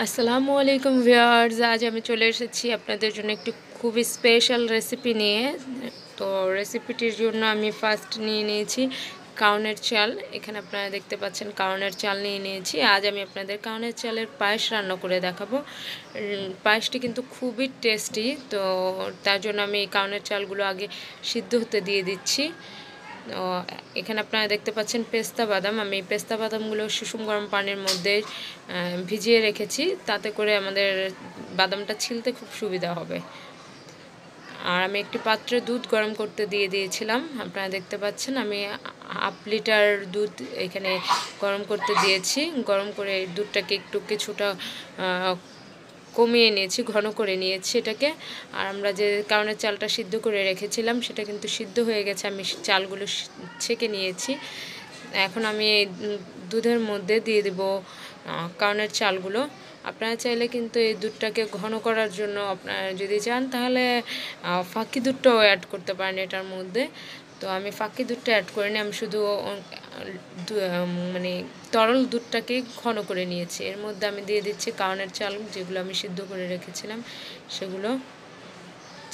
আসসালামু আলাইকুম ভিউয়ার্স আজ আমি চলে এসেছি আপনাদের জন্য একটি খুব স্পেশাল রেসিপি নিয়ে তো রেসিপিটির জন্য আমি ফার্স্ট নিয়ে নিয়েছি কাউনের চাল এখানে আপনারা দেখতে পাচ্ছেন কাউনের চাল নিয়ে নিয়েছি আজ আমি আপনাদের কাউনের চালের পায়েস রান্না করে দেখাবো পায়েসটি কিন্তু খুবই টেস্টি তো তার জন্য আমি কাউনের চালগুলো আগে সিদ্ধ হতে দিয়ে দিচ্ছি এখানে আপনারা দেখতে পাচ্ছেন পেস্তা বাদাম আমি এই পেস্তা বাদামগুলো সুষুম গরম পানির মধ্যে ভিজিয়ে রেখেছি তাতে করে আমাদের বাদামটা ছিলতে খুব সুবিধা হবে আর আমি একটি পাত্রে দুধ গরম করতে দিয়ে দিয়েছিলাম আপনারা দেখতে পাচ্ছেন আমি হাফ লিটার দুধ এখানে গরম করতে দিয়েছি গরম করে দুধটাকে একটু কিছুটা কমিয়ে নিয়েছি ঘন করে নিয়েছি এটাকে আর আমরা যে কারণে চালটা সিদ্ধ করে রেখেছিলাম সেটা কিন্তু সিদ্ধ হয়ে গেছে আমি চালগুলো ছেঁকে নিয়েছি এখন আমি দুধের মধ্যে দিয়ে দেব কারণের চালগুলো আপনারা চাইলে কিন্তু এই দুধটাকে ঘন করার জন্য আপনারা যদি চান তাহলে ফাঁকি দুধটাও অ্যাড করতে পারেন এটার মধ্যে তো আমি ফাঁকি দুধটা অ্যাড করে নিই আমি শুধু মানে তরল দুধটাকে ঘন করে নিয়েছি এর মধ্যে আমি দিয়ে দিচ্ছি কাউনের চাল যেগুলো আমি সিদ্ধ করে রেখেছিলাম সেগুলো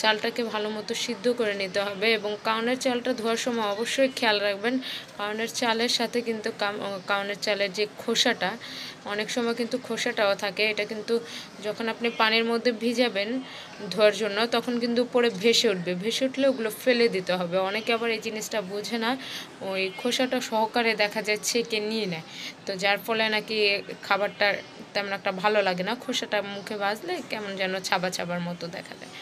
চালটাকে ভালো মতো সিদ্ধ করে নিতে হবে এবং কাউনের চালটা ধোয়ার সময় অবশ্যই খেয়াল রাখবেন কাউনের চালের সাথে কিন্তু কাউনের চালের যে খোসাটা অনেক সময় কিন্তু খোসাটাও থাকে এটা কিন্তু যখন আপনি পানির মধ্যে ভিজাবেন ধোয়ার জন্য তখন কিন্তু উপরে ভেসে উঠবে ভেসে উঠলে ওগুলো ফেলে দিতে হবে অনেকে আবার এই জিনিসটা বোঝে না ওই খোসাটা সহকারে দেখা যায় ছেঁকে নিয়ে নেয় তো যার ফলে নাকি খাবারটা তেমন একটা ভালো লাগে না খোসাটা মুখে বাজলে কেমন যেন ছাবা ছাবার মতো দেখা যায়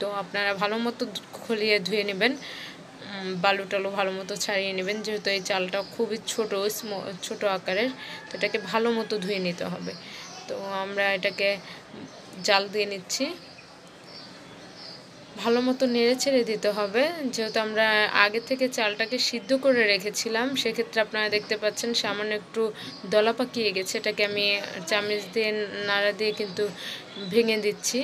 তো আপনারা ভালো মতো খলিয়ে ধুয়ে নেবেন বালু টালু ভালো মতো ছাড়িয়ে নেবেন যেহেতু এই চালটা খুবই ছোটো ছোট আকারের তো এটাকে ভালো মতো ধুয়ে নিতে হবে তো আমরা এটাকে জাল দিয়ে নিচ্ছি ভালো মতো নেড়ে ছেড়ে দিতে হবে যেহেতু আমরা আগে থেকে চালটাকে সিদ্ধ করে রেখেছিলাম সেক্ষেত্রে আপনারা দেখতে পাচ্ছেন সামান্য একটু দলা পাকিয়ে গেছে এটাকে আমি চামচ দিয়ে নাড়া দিয়ে কিন্তু ভেঙে দিচ্ছি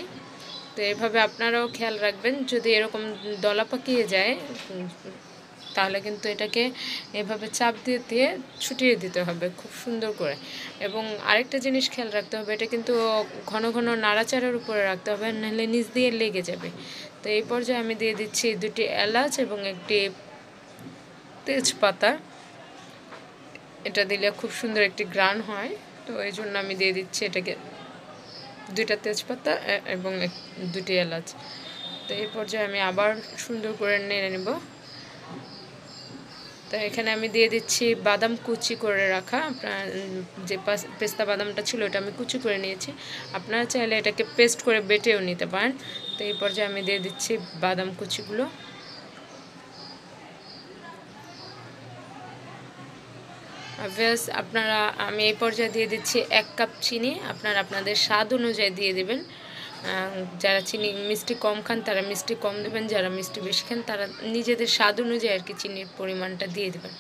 তো এভাবে আপনারাও খেয়াল রাখবেন যদি এরকম দলা পাকিয়ে যায় তাহলে কিন্তু এটাকে এভাবে চাপ দিয়ে দিয়ে ছুটিয়ে দিতে হবে খুব সুন্দর করে এবং আরেকটা জিনিস খেয়াল রাখতে হবে এটা কিন্তু ঘন ঘন নাড়াচাড়ার উপরে রাখতে হবে নাহলে নিচ দিয়ে লেগে যাবে তো এই পর্যায়ে আমি দিয়ে দিচ্ছি দুটি এলাচ এবং একটি তেজপাতা এটা দিলে খুব সুন্দর একটি গ্রান হয় তো এই জন্য আমি দিয়ে দিচ্ছি এটাকে দুইটা তেজপাতা এবং দুটি এলাচ তো এই পর্যায়ে আমি আবার সুন্দর করে নেড়ে নেব তো এখানে আমি দিয়ে দিচ্ছি বাদাম কুচি করে রাখা আপনার যে পেস্তা বাদামটা ছিল ওটা আমি কুচি করে নিয়েছি আপনারা চাইলে এটাকে পেস্ট করে বেটেও নিতে পারেন তো এই পর্যায়ে আমি দিয়ে দিচ্ছি বাদাম কুচিগুলো ব্যাস আপনারা আমি এই পর্যায়ে দিয়ে দিচ্ছি এক কাপ চিনি আপনারা আপনাদের স্বাদ অনুযায়ী দিয়ে দেবেন যারা চিনি মিষ্টি কম খান তারা মিষ্টি কম দেবেন যারা মিষ্টি বেশি খান তারা নিজেদের স্বাদ অনুযায়ী আর কি চিনির পরিমাণটা দিয়ে দেবেন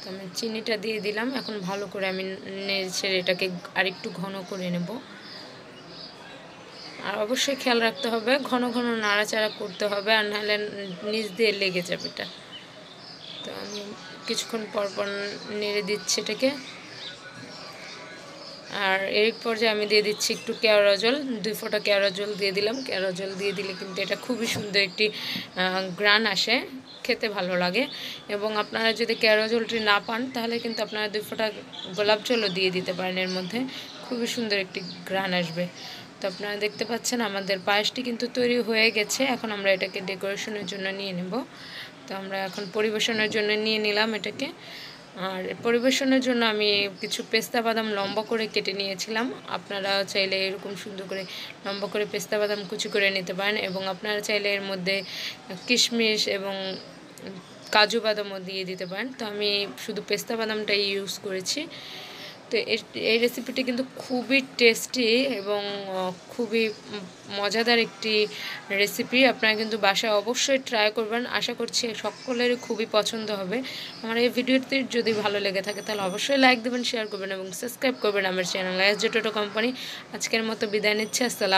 তো আমি চিনিটা দিয়ে দিলাম এখন ভালো করে আমি নেড়ে এটাকে আরেকটু ঘন করে নেব আর অবশ্যই খেয়াল রাখতে হবে ঘন ঘন নাড়াচাড়া করতে হবে আর নাহলে নিজ দিয়ে লেগে যাবে এটা তো আমি কিছুক্ষণ পরপর নেড়ে দিচ্ছি এটাকে আর এর পর্যায়ে আমি দিয়ে দিচ্ছি একটু কেওড়া জল দুই ফোঁটা কেওড়া জল দিয়ে দিলাম কেওড়া জল দিয়ে দিলে কিন্তু এটা খুবই সুন্দর একটি গ্রান আসে খেতে ভালো লাগে এবং আপনারা যদি কেওড়া জলটি না পান তাহলে কিন্তু আপনারা দুই ফোঁটা গোলাপ জলও দিয়ে দিতে পারেন এর মধ্যে খুবই সুন্দর একটি গ্রান আসবে তো আপনারা দেখতে পাচ্ছেন আমাদের পায়েসটি কিন্তু তৈরি হয়ে গেছে এখন আমরা এটাকে ডেকোরেশনের জন্য নিয়ে নেব তো আমরা এখন পরিবেশনের জন্য নিয়ে নিলাম এটাকে আর পরিবেশনের জন্য আমি কিছু পেস্তা বাদাম লম্বা করে কেটে নিয়েছিলাম আপনারা চাইলে এরকম সুন্দর করে লম্বা করে পেস্তা বাদাম কুচি করে নিতে পারেন এবং আপনারা চাইলে এর মধ্যে কিশমিশ এবং কাজু বাদামও দিয়ে দিতে পারেন তো আমি শুধু পেস্তা বাদামটাই ইউজ করেছি তো এই রেসিপিটি কিন্তু খুবই টেস্টি এবং খুবই মজাদার একটি রেসিপি আপনারা কিন্তু বাসায় অবশ্যই ট্রাই করবেন আশা করছি সকলেরই খুবই পছন্দ হবে আমার এই ভিডিওটি যদি ভালো লেগে থাকে তাহলে অবশ্যই লাইক দেবেন শেয়ার করবেন এবং সাবস্ক্রাইব করবেন আমার চ্যানেল এস জোটোটো কোম্পানি আজকের মতো বিদায় নিচ্ছে আসসালাম